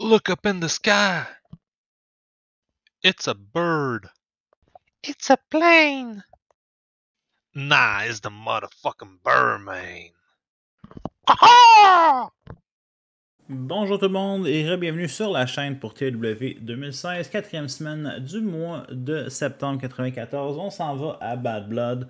Look up in the sky. It's a bird. It's a plane. Nah, it's the motherfucking Bonjour tout le monde et bienvenue sur la chaîne pour TW 2016, e quatrième semaine du mois de septembre 94. On s'en va à Bad Blood.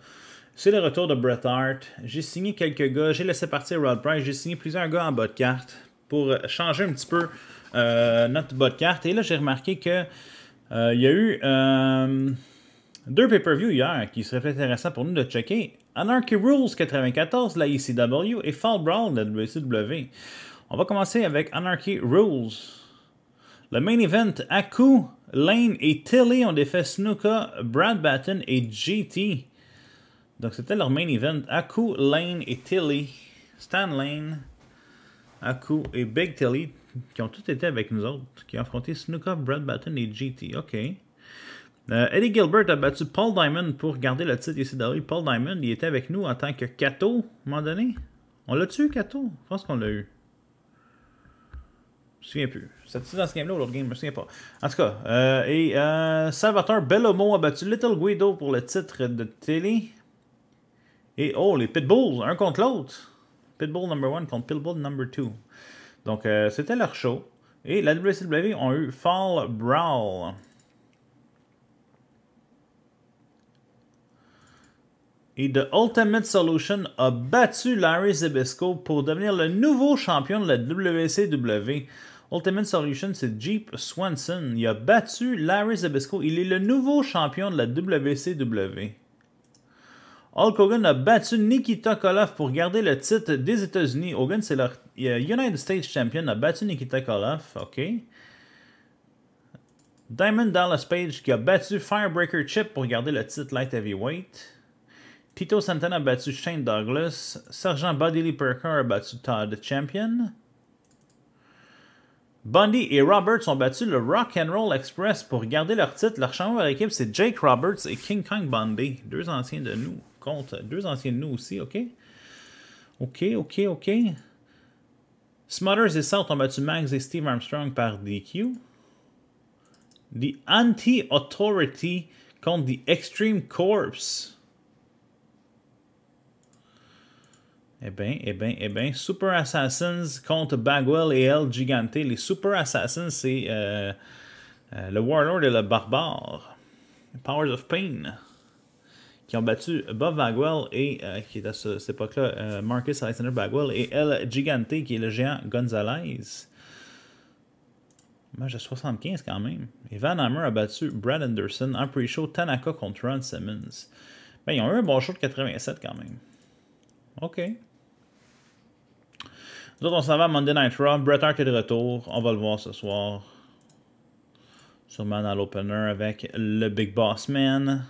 C'est le retour de Bret Hart. J'ai signé quelques gars, j'ai laissé partir Rod Price, j'ai signé plusieurs gars en bas de carte pour changer un petit peu euh, notre bas de carte. Et là, j'ai remarqué que euh, il y a eu euh, deux pay-per-view hier qui seraient intéressants pour nous de checker. Anarchy Rules 94, la ICW, e et Fall Brawl, la WCW. On va commencer avec Anarchy Rules. Le main event, Aku, Lane et Tilly ont défait Snuka, Brad Batten et GT. Donc c'était leur main event. Aku, Lane et Tilly. Stan Lane, Aku et Big Tilly qui ont tous été avec nous autres, qui ont affronté Snookov, Brad Batten et GT. OK. Euh, Eddie Gilbert a battu Paul Diamond pour garder le titre ici d'Ori. E. Paul Diamond, il était avec nous en tant que Kato, à un moment donné. On l'a tué, Kato? Je pense qu'on l'a eu. Je me souviens plus. cétait dans ce game-là ou l'autre game? Je me souviens pas. En tout cas, euh, et euh, Salvatore Bellomo a battu Little Guido pour le titre de télé. Et oh, les Pitbulls, un contre l'autre. Pitbull number one contre Pitbull number two. Donc, euh, c'était leur show. Et la WCW ont eu Fall Brawl. Et The Ultimate Solution a battu Larry Zebesco pour devenir le nouveau champion de la WCW. Ultimate Solution, c'est Jeep Swanson. Il a battu Larry Zebesco. Il est le nouveau champion de la WCW. Hulk Hogan a battu Nikita Koloff pour garder le titre des États-Unis. Hogan, c'est leur euh, United States Champion, a battu Nikita Koloff. OK. Diamond Dallas Page qui a battu Firebreaker Chip pour garder le titre Light Heavyweight. Tito Santana a battu Shane Douglas. Sergent Lee Perker a battu Todd Champion. Bundy et Roberts ont battu le Rock and Roll Express pour garder leur titre. Leur champion de équipe, c'est Jake Roberts et King Kong Bundy, deux anciens de nous contre deux anciens de nous aussi, ok? Ok, ok, ok. Smothers et Salt ont battu Max et Steve Armstrong par DQ. The Anti-Authority contre The Extreme Corpse. Eh bien, eh bien, eh bien. Super Assassins contre Bagwell et El Gigante. Les Super Assassins, c'est euh, euh, le Warlord et le Barbare. Powers of Pain qui ont battu Bob Bagwell et euh, qui est à cette époque-là euh, Marcus Alexander Bagwell et El Gigante qui est le géant Gonzalez. Match à 75 quand même. Et Van Hammer a battu Brad Anderson en pre-show Tanaka contre Ron Simmons. Ben, ils ont eu un bon show de 87 quand même. OK. Nous on s'en va à Monday Night Raw. Bret Hart est de retour. On va le voir ce soir. Sûrement dans l'opener avec le Big Boss Man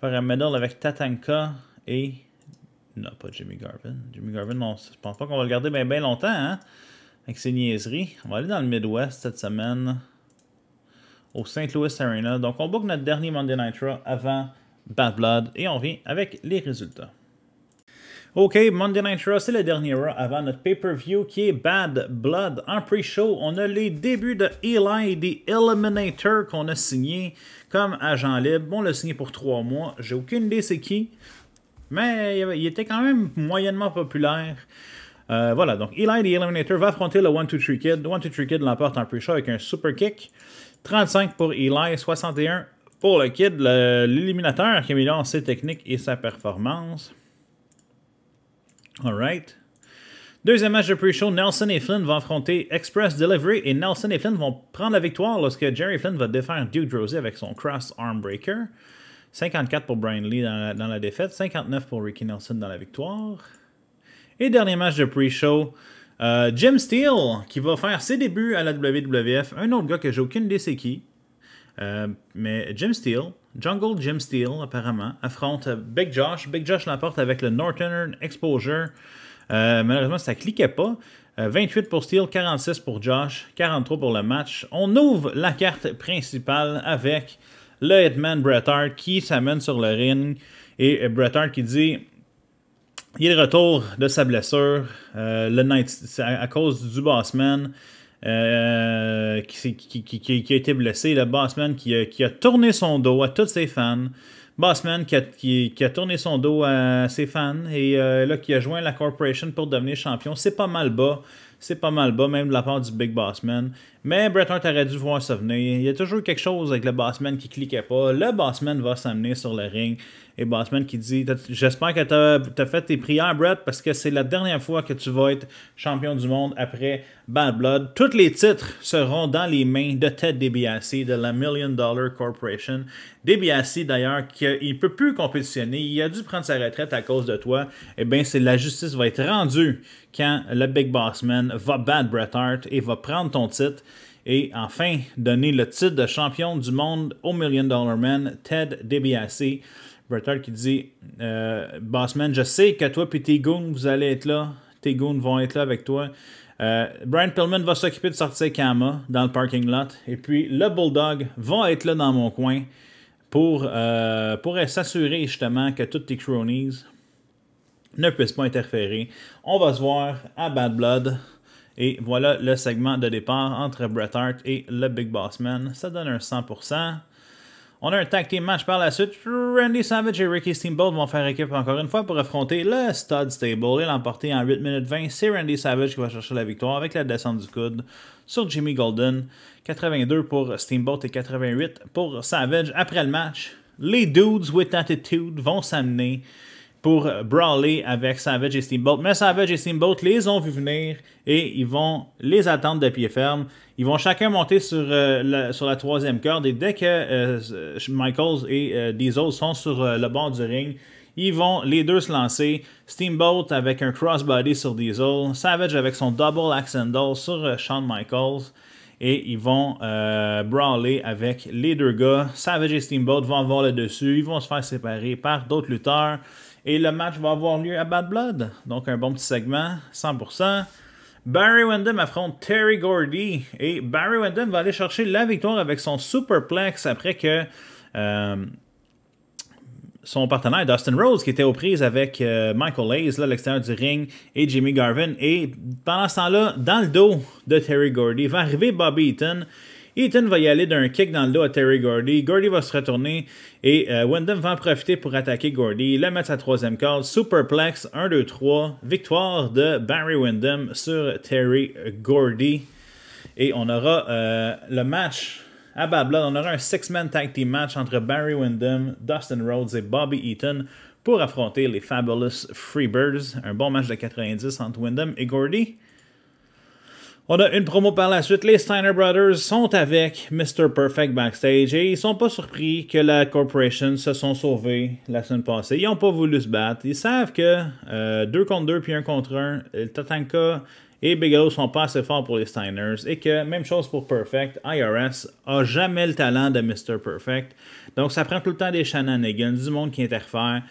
faire un medal avec Tatanka et. Non, pas Jimmy Garvin. Jimmy Garvin, non, je pense pas qu'on va le garder bien longtemps, hein? Avec ses niaiseries. On va aller dans le Midwest cette semaine. Au St. Louis Arena. Donc, on book notre dernier Monday Night Raw avant Bad Blood. Et on vient avec les résultats. OK, Monday Night Raw, c'est le dernier Raw avant notre pay-per-view qui est Bad Blood. En pre-show, on a les débuts de Eli the Eliminator qu'on a signé comme agent libre. Bon, on l'a signé pour trois mois. J'ai aucune idée c'est qui, mais il était quand même moyennement populaire. Euh, voilà, donc Eli the Eliminator va affronter le 1-2-3 Kid. Le 1-2-3 Kid l'emporte en pre-show avec un super kick. 35 pour Eli, 61 pour le Kid. L'éliminateur qui améliore ses techniques et sa performance. Alright. Deuxième match de pre-show, Nelson et Flynn vont affronter Express Delivery et Nelson et Flynn vont prendre la victoire lorsque Jerry Flynn va défaire Duke Drosy avec son Cross Arm Breaker. 54 pour Brian Lee dans la, défaite, 59 pour Ricky Nelson dans la victoire. Et dernier match de pre-show, euh, Jim Steele qui va faire ses débuts à la WWF, un autre gars que j'ai aucune idée c'est qui. Euh, mais Jim Steele, Jungle Jim Steele apparemment, affronte Big Josh. Big Josh l'emporte avec le Northern Exposure. Euh, malheureusement, ça cliquait pas. 28 euh, pour Steele, 46 pour Josh, 43 pour le match. On ouvre la carte principale avec le Hitman Bret Hart qui s'amène sur le ring. Et Bret Hart qui dit il est de retour de sa blessure le night, à, à, cause du Bossman. Euh, qui, a été blessé, le Bossman qui a, tourné son dos à tous ses fans. Bossman qui a, tourné son dos à ses fans et euh, là qui a joint la corporation pour devenir champion. C'est pas mal bas. C'est pas mal bas, même de la part du Big Bossman. Mais Bret Hart aurait dû voir ça venir. Il y a toujours quelque chose avec le Bossman qui cliquait pas. Le Bossman va s'amener sur le ring. Et Bossman qui dit J'espère que tu as, fait tes prières, Bret, parce que c'est la dernière fois que tu vas être champion du monde après Bad Blood. Tous les titres seront dans les mains de Ted DBSC, de la Million Dollar Corporation. DBSC, d'ailleurs, il ne peut plus compétitionner. Il a dû prendre sa retraite à cause de toi. Eh bien, la justice va être rendue quand le Big Bossman va battre Bret Hart et va prendre ton titre. Et enfin, donner le titre de champion du monde au Million Dollar Man, Ted DiBiase. Bretard qui dit euh, Bossman, je sais que toi et tes goons, vous allez être là. Tes vont être là avec toi. Euh, Brian Pillman va s'occuper de sortir Kama dans le parking lot. Et puis, le Bulldog va être là dans mon coin pour, euh, pour s'assurer justement que toutes tes cronies ne puissent pas interférer. On va se voir à Bad Blood. Et voilà le segment de départ entre Bret Hart et le Big Boss Man. Ça donne un 100%. On a un tag team match par la suite. Randy Savage et Ricky Steamboat vont faire équipe encore une fois pour affronter le Stud Stable et l'emporter en 8 minutes 20. C'est Randy Savage qui va chercher la victoire avec la descente du coude sur Jimmy Golden. 82 pour Steamboat et 88 pour Savage. Après le match, les Dudes with Attitude vont s'amener pour brawler avec Savage et Steamboat. Mais Savage et Steamboat les ont vu venir et ils vont les attendre de pied ferme. Ils vont chacun monter sur, euh, la, troisième corde et dès que euh, Michaels et euh, Diesel sont sur le bord du ring, ils vont les deux se lancer. Steamboat avec un crossbody sur Diesel, Savage avec son double axe sur sur Shawn Michaels et ils vont brawler avec les deux gars. Savage et Steamboat vont avoir le dessus. Ils vont se faire séparer par d'autres lutteurs. Et le match va avoir lieu à Bad Blood. Donc, un bon petit segment, 100%. Barry Windham affronte Terry Gordy. Et Barry Windham va aller chercher la victoire avec son superplex après que. Euh, son partenaire Dustin Rose qui était aux prises avec euh, Michael Hayes l'extérieur du ring et Jimmy Garvin. Et pendant ce temps-là, dans le dos de Terry Gordy va arriver Bobby Eaton Eaton va y aller d'un kick dans le dos à Terry Gordy. Gordy va se retourner et euh, Wyndham va en profiter pour attaquer Gordy, le mettre sa troisième corde. Superplex, 1, 2, 3. Victoire de Barry Wyndham sur Terry Gordy. Et on aura euh, le match à Bad On aura un six-man tag team match entre Barry Wyndham, Dustin Rhodes et Bobby Eaton pour affronter les Fabulous Freebirds. Un bon match de 90 entre Wyndham et Gordy. On a une promo par la suite. Les Steiner Brothers sont avec Mr. Perfect backstage et ils sont pas surpris que la Corporation se sont sauvés la semaine passée. Ils n'ont pas voulu se battre. Ils savent que 2 euh, contre 2 puis 1 contre 1, Tatanka et Bigelow sont pas assez forts pour les Steiners et que même chose pour Perfect, IRS a jamais le talent de Mr. Perfect. Donc ça prend tout le temps des shenanigans, du monde qui interfère.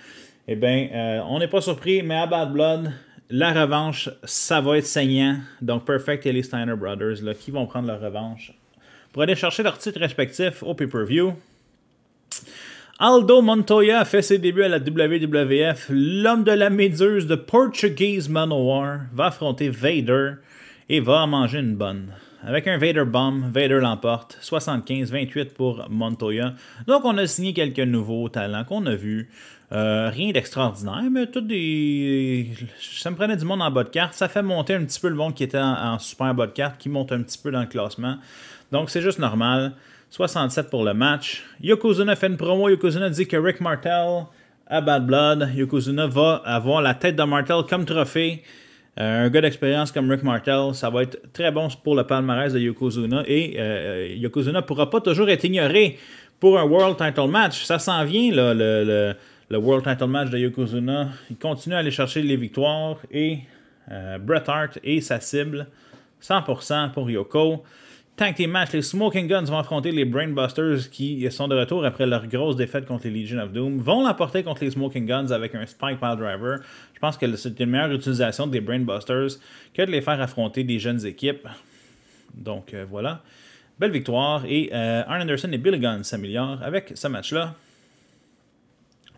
Eh bien, euh, on n'est pas surpris, mais à Bad Blood, la revanche, ça va être saignant. Donc, Perfect et les Steiner Brothers, qui vont prendre leur revanche pour aller chercher leur titre respectif au pay-per-view. Aldo Montoya a fait ses débuts à la WWF. L'homme de la méduse de Portuguese Manowar va affronter Vader et va manger une bonne. Avec un Vader Bomb, Vader l'emporte. 75-28 pour Montoya. Donc, on a signé quelques nouveaux talents qu'on a vus. Euh, rien d'extraordinaire, mais tout des. Ça me prenait du monde en bas de carte. Ça fait monter un petit peu le monde qui était en, super bas de carte, qui monte un petit peu dans le classement. Donc c'est juste normal. 67 pour le match. Yokozuna fait une promo. Yokozuna dit que Rick Martel a Bad Blood. Yokozuna va avoir la tête de Martel comme trophée. Euh, un gars d'expérience comme Rick Martel, ça va être très bon pour le palmarès de Yokozuna. Et euh, Yokozuna ne pourra pas toujours être ignoré pour un World Title Match. Ça s'en vient, là, le le World Title Match de Yokozuna. Il continue à aller chercher les victoires et euh, Bret Hart est sa cible. 100% pour Yoko. Tant que les matchs, les Smoking Guns vont affronter les Brainbusters qui sont de retour après leur grosse défaite contre les Legion of Doom. Vont l'emporter contre les Smoking Guns avec un Spike Pile Driver. Je pense que c'est une meilleure utilisation des Brainbusters que de les faire affronter des jeunes équipes. Donc euh, voilà. Belle victoire et euh, Arn Anderson et Billy Guns s'améliorent avec ce match-là.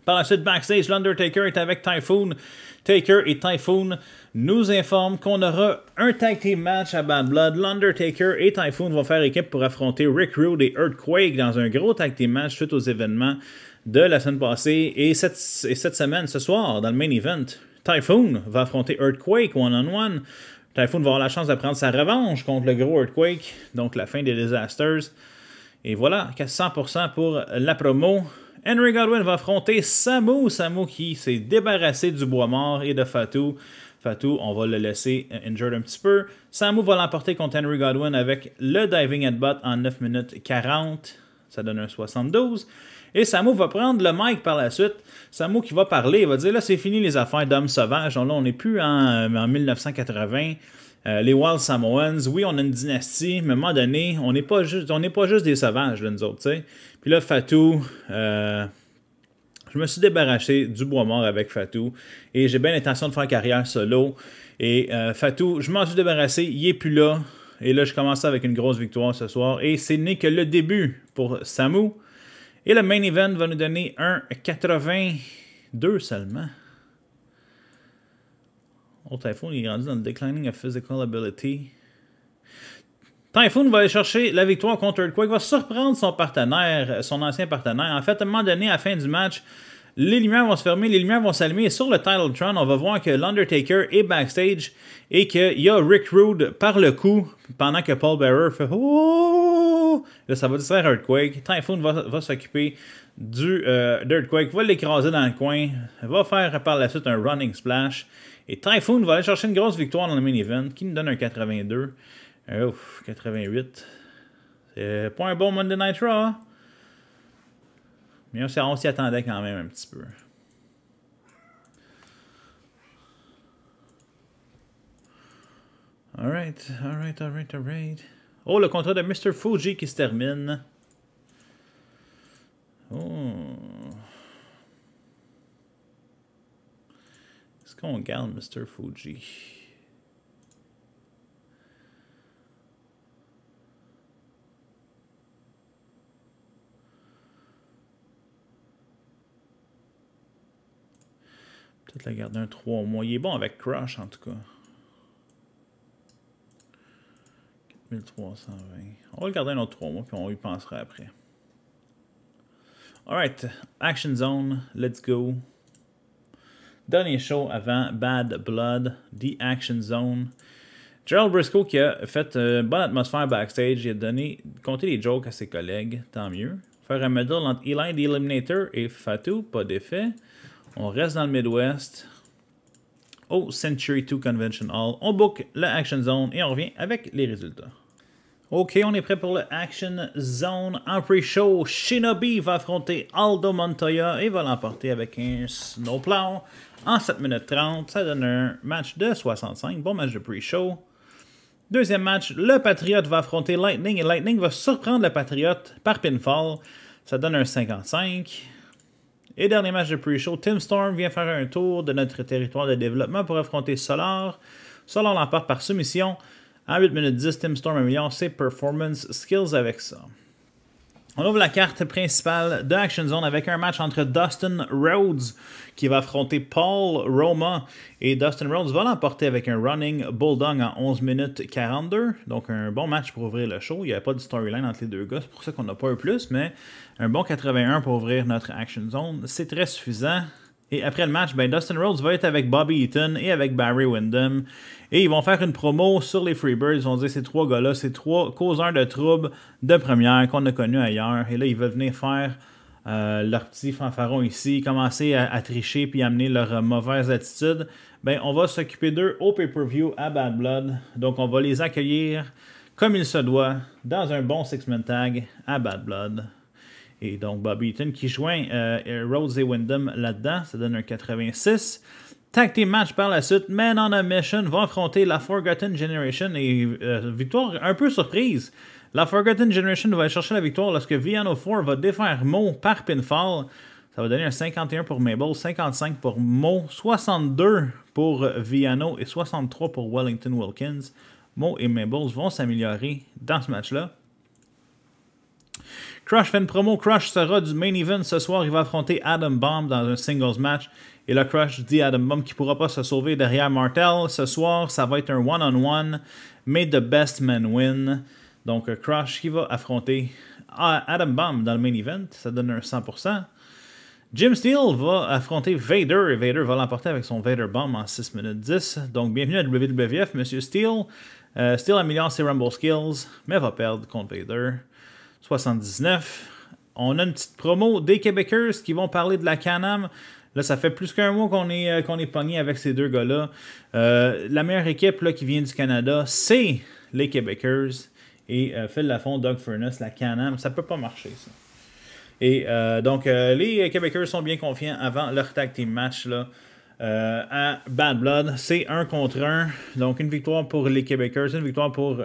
Par la suite, backstage, l'Undertaker est avec Typhoon. Taker et Typhoon nous informent qu'on aura un tag team match à Bad Blood. L'Undertaker et Typhoon vont faire équipe pour affronter Rick Rude et Earthquake dans un gros tag team match suite aux événements de la semaine passée. Et cette, semaine, ce soir, dans le main event, Typhoon va affronter Earthquake one-on-one. Typhoon va avoir la chance de prendre sa revanche contre le gros Earthquake, donc la fin des Disasters. Et voilà, 100% pour la promo. Henry Godwin va affronter Samu. Samu qui s'est débarrassé du bois mort et de Fatou. Fatou, on va le laisser injured un petit peu. Samu va l'emporter contre Henry Godwin avec le diving headbutt en 9 minutes 40. Ça donne un 72. Et Samu va prendre le mic par la suite. Samu qui va parler, il va dire là c'est fini les affaires d'hommes sauvages. Là on n'est plus en, en 1980. Euh, les Wild Samoans, oui, on a une dynastie, mais à un moment donné, on n'est pas, juste, des sauvages, là, nous autres. tu sais. Puis là, Fatou, euh, je me suis débarrassé du bois mort avec Fatou et j'ai bien l'intention de faire carrière solo. Et euh, Fatou, je m'en suis débarrassé, il n'est plus là. Et là, je commence avec une grosse victoire ce soir. Et ce n'est que le début pour Samu. Et le main event va nous donner un 82 seulement. Oh, Typhoon, il est rendu dans le declining of physical ability. Typhoon va aller chercher la victoire contre Earthquake, va surprendre son partenaire, son ancien partenaire. En fait, à un moment donné, à la fin du match, les lumières vont se fermer, les lumières vont s'allumer. sur le title Tron, on va voir que l'Undertaker est backstage et qu'il y a Rick Rude par le coup pendant que Paul Bearer fait Oh! Là, ça va distraire Earthquake. Typhoon va, s'occuper du euh, d'Earthquake, va l'écraser dans le coin, va faire par la suite un running splash et Typhoon va aller chercher une grosse victoire dans le main event qui nous donne un 82. Euh, ouf, 88. C'est pas un bon Monday Night Raw. Mais on s'y attendait quand même un petit peu. Alright, alright, alright, alright. Oh, le contrat de Mr. Fuji qui se termine. Oh. qu'on garde Mr. Fuji? Peut-être la garder un 3 mois. Il est bon avec Crush en tout cas. 4320. On va le garder un autre 3 mois puis on y pensera après. Alright, Action Zone, let's go. Dernier show avant Bad Blood, The Action Zone. Gerald Briscoe qui a fait une euh, bonne atmosphère backstage, il a donné, compté des jokes à ses collègues, tant mieux. Faire un medal entre Eli the Eliminator et Fatou, pas d'effet. On reste dans le Midwest, au Century 2 Convention Hall. On book la Action Zone et on revient avec les résultats. Ok, on est prêt pour le Action Zone. En pre-show, Shinobi va affronter Aldo Montoya et va l'emporter avec un snowplow en 7 minutes 30. Ça donne un match de 65. Bon match de pre-show. Deuxième match, le Patriote va affronter Lightning et Lightning va surprendre le Patriote par pinfall. Ça donne un 55. Et dernier match de pre-show, Tim Storm vient faire un tour de notre territoire de développement pour affronter Solar. Solar l'emporte par soumission. En 8 minutes 10, Tim Storm améliore ses performance skills avec ça. On ouvre la carte principale de Action Zone avec un match entre Dustin Rhodes qui va affronter Paul Roma et Dustin Rhodes va l'emporter avec un running bulldog en 11 minutes 42. Donc un bon match pour ouvrir le show. Il n'y avait pas de storyline entre les deux gars, c'est pour ça qu'on n'a pas eu plus, mais un bon 81 pour ouvrir notre Action Zone, c'est très suffisant. Et après le match, ben Dustin Rhodes va être avec Bobby Eaton et avec Barry Windham. Et ils vont faire une promo sur les Freebirds. Ils vont dire ces trois gars-là, ces trois causeurs de troubles de première qu'on a connus ailleurs. Et là, ils veulent venir faire euh, leur petit fanfaron ici, commencer à, tricher puis amener leur mauvaise attitude. Ben, on va s'occuper d'eux au pay-per-view à Bad Blood. Donc, on va les accueillir comme il se doit dans un bon six-man tag à Bad Blood. Et donc Bobby Eaton qui joint euh, Rhodes et Wyndham là-dedans, ça donne un 86. Tag Match par la suite, Men on a Mission va affronter la Forgotten Generation et euh, victoire un peu surprise. La Forgotten Generation va chercher la victoire lorsque Viano 4 va défaire Mo par pinfall. Ça va donner un 51 pour Mabel, 55 pour Mo, 62 pour Viano et 63 pour Wellington Wilkins. Mo et Mabel vont s'améliorer dans ce match-là. Crush fait une promo. Crush sera du main event ce soir. Il va affronter Adam Bomb dans un singles match. Et là, Crush dit à Adam Bomb qu'il ne pourra pas se sauver derrière Martel. Ce soir, ça va être un one-on-one, made the best man win. Donc, euh, Crush qui va affronter ah, Adam Bomb dans le main event. Ça donne un 100%. Jim Steele va affronter Vader et Vader va l'emporter avec son Vader Bomb en 6 minutes 10. Donc, bienvenue à WWF, Monsieur Steele. Euh, Steele améliore ses Rumble Skills, mais va perdre contre Vader. 79. On a une petite promo des québecers qui vont parler de la Canam. Là, ça fait plus qu'un mois qu'on est, euh, qu'on est pogné avec ces deux gars-là. Euh, la meilleure équipe là, qui vient du Canada, c'est les québecers Et euh, Phil Lafont, Doug Furness, la Canam. Ça peut pas marcher, ça. Et donc, les Québecers sont bien confiants avant leur tag team match. Là. Euh, à Bad Blood. C'est un contre un. Donc, une victoire pour les Québécois, une victoire pour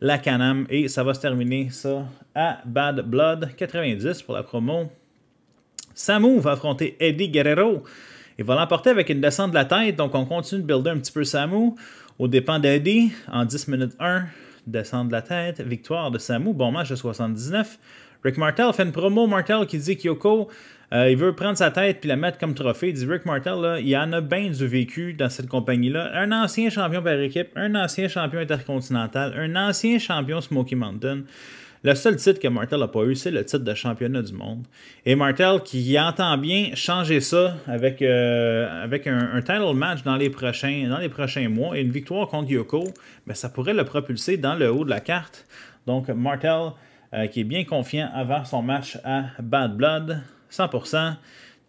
la Canam. Et ça va se terminer, ça, à Bad Blood 90 pour la promo. Samu va affronter Eddie Guerrero. Il va l'emporter avec une descente de la tête. Donc, on continue de builder un petit peu Samu. Au dépens d'Eddie, en 10 minutes 1, descente de la tête, victoire de Samu. Bon match de 79. Rick Martel fait une promo. Martel qui dit Kyoko. Euh, il veut prendre sa tête puis la mettre comme trophée. Il dit Rick Martel, là, il en a bien du vécu dans cette compagnie-là. Un ancien champion par équipe, un ancien champion intercontinental, un ancien champion Smoky Mountain. Le seul titre que Martel n'a pas eu, c'est le titre de championnat du monde. Et Martel, qui entend bien changer ça avec, euh, avec un, title match dans les, prochains, dans les prochains mois et une victoire contre Yoko, ben, ça pourrait le propulser dans le haut de la carte. Donc Martel, euh, qui est bien confiant avant son match à Bad Blood. 100%.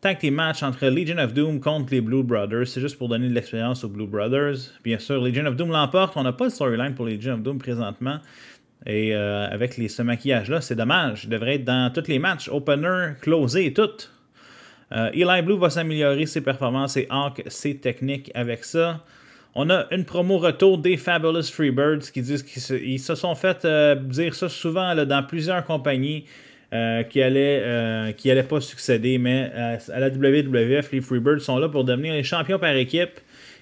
que les matchs entre Legion of Doom contre les Blue Brothers, c'est juste pour donner de l'expérience aux Blue Brothers. Bien sûr, Legion of Doom l'emporte. On n'a pas de storyline pour Legion of Doom présentement. Et euh, avec les, ce maquillage-là, c'est dommage. Il devrait être dans tous les matchs, opener, closer et tout. Euh, Eli Blue va s'améliorer ses performances et Hawk ses techniques avec ça. On a une promo retour des Fabulous Freebirds qui disent qu'ils se, sont fait euh, dire ça souvent là, dans plusieurs compagnies. Euh, qui allait euh, qui allait pas succéder. Mais euh, à la WWF, les Freebirds sont là pour devenir les champions par équipe.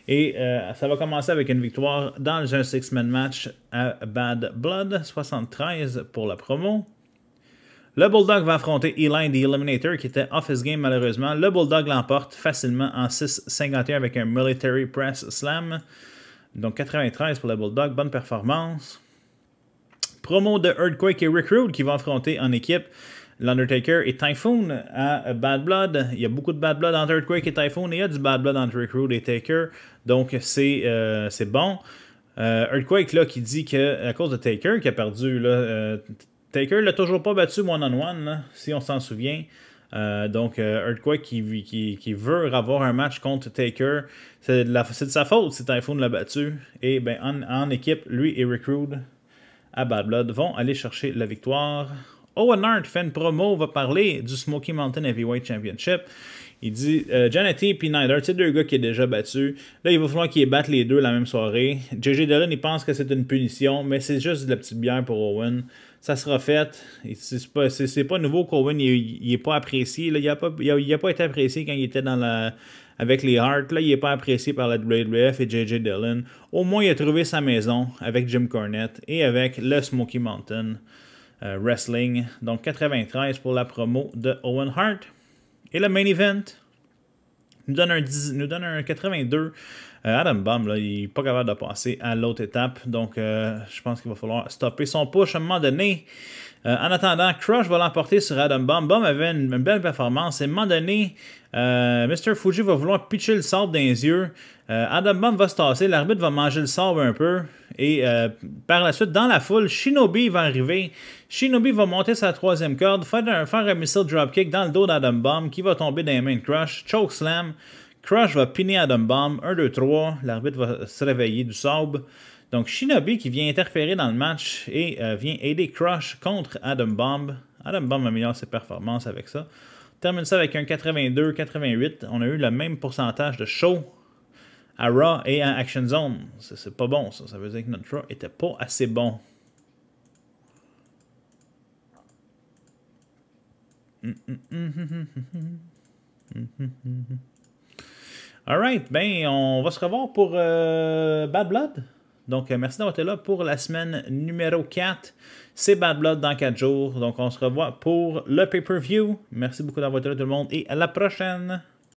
Et ça va commencer avec une victoire dans un six-man match à Bad Blood, 73 pour la promo. Le Bulldog va affronter Eli the Eliminator qui était off game malheureusement. Le Bulldog l'emporte facilement en 6-51 avec un Military Press Slam. Donc 93 pour le Bulldog, bonne performance promo de Earthquake et Recruit qui vont affronter en équipe l'Undertaker et Typhoon à Bad Blood. Il y a beaucoup de Bad Blood entre Earthquake et Typhoon et il y a du Bad Blood entre Recruit et Taker. Donc c'est euh, bon. Euh, Earthquake là, qui dit que à cause de Taker qui a perdu, là, euh, Taker l'a toujours pas battu one-on-one, si on s'en souvient. donc, Earthquake qui, qui, qui, veut avoir un match contre Taker, c'est de, sa faute si Typhoon l'a battu. Et ben, en, équipe, lui et Recruit à Bad Blood vont aller chercher la victoire. Owen Hart fait une promo, va parler du Smoky Mountain Heavyweight Championship. Il dit euh, Janet et Nider, c'est deux gars qui est déjà battu Là, il va falloir qu'ils battent les deux la même soirée. JJ Dillon, il pense que c'est une punition, mais c'est juste de la petite bière pour Owen ça sera fait. C'est pas, c'est, pas nouveau qu'Owen il, est pas apprécié. Il n'a pas, il a, pas été apprécié quand il était dans la, avec les Hart. Là, il n'est pas apprécié par la WWF et JJ Dillon. Au moins, il a trouvé sa maison avec Jim Cornette et avec le Smoky Mountain euh, Wrestling. Donc 93 pour la promo de Owen Hart. Et le main event, nous donne un, nous donne un 82. Euh, Adam Baum, il n'est pas capable de passer à l'autre étape. Donc, euh, je pense qu'il va falloir stopper son push à un moment donné. Euh, en attendant, Crush va l'emporter sur Adam Bomb. Bomb avait une, belle performance. Et à un moment donné, euh, Mr. Fuji va vouloir pitcher le sable dans les yeux. Euh, Adam Bomb va se tasser. L'arbitre va manger le sable un peu. Et par la suite, dans la foule, Shinobi va arriver. Shinobi va monter sa troisième corde, faire un, faire un missile dropkick dans le dos d'Adam Bomb qui va tomber dans les mains de Crush. Choke slam. Crush va piner Adam Bomb. 1, 2, 3. L'arbitre va se réveiller du sable. Donc Shinobi qui vient interférer dans le match et euh, vient aider Crush contre Adam Bomb. Adam Bomb améliore ses performances avec ça. termine ça avec un 82-88. On a eu le même pourcentage de show à Raw et à Action Zone. C'est pas bon ça. Ça veut dire que notre Raw était pas assez bon. Alright, ben on va se revoir pour euh, Bad Blood. Donc, euh, merci d'avoir été là pour la semaine numéro 4. C'est Bad Blood dans 4 jours. Donc, on se revoit pour le pay-per-view. Merci beaucoup d'avoir été là, tout le monde, et à la prochaine!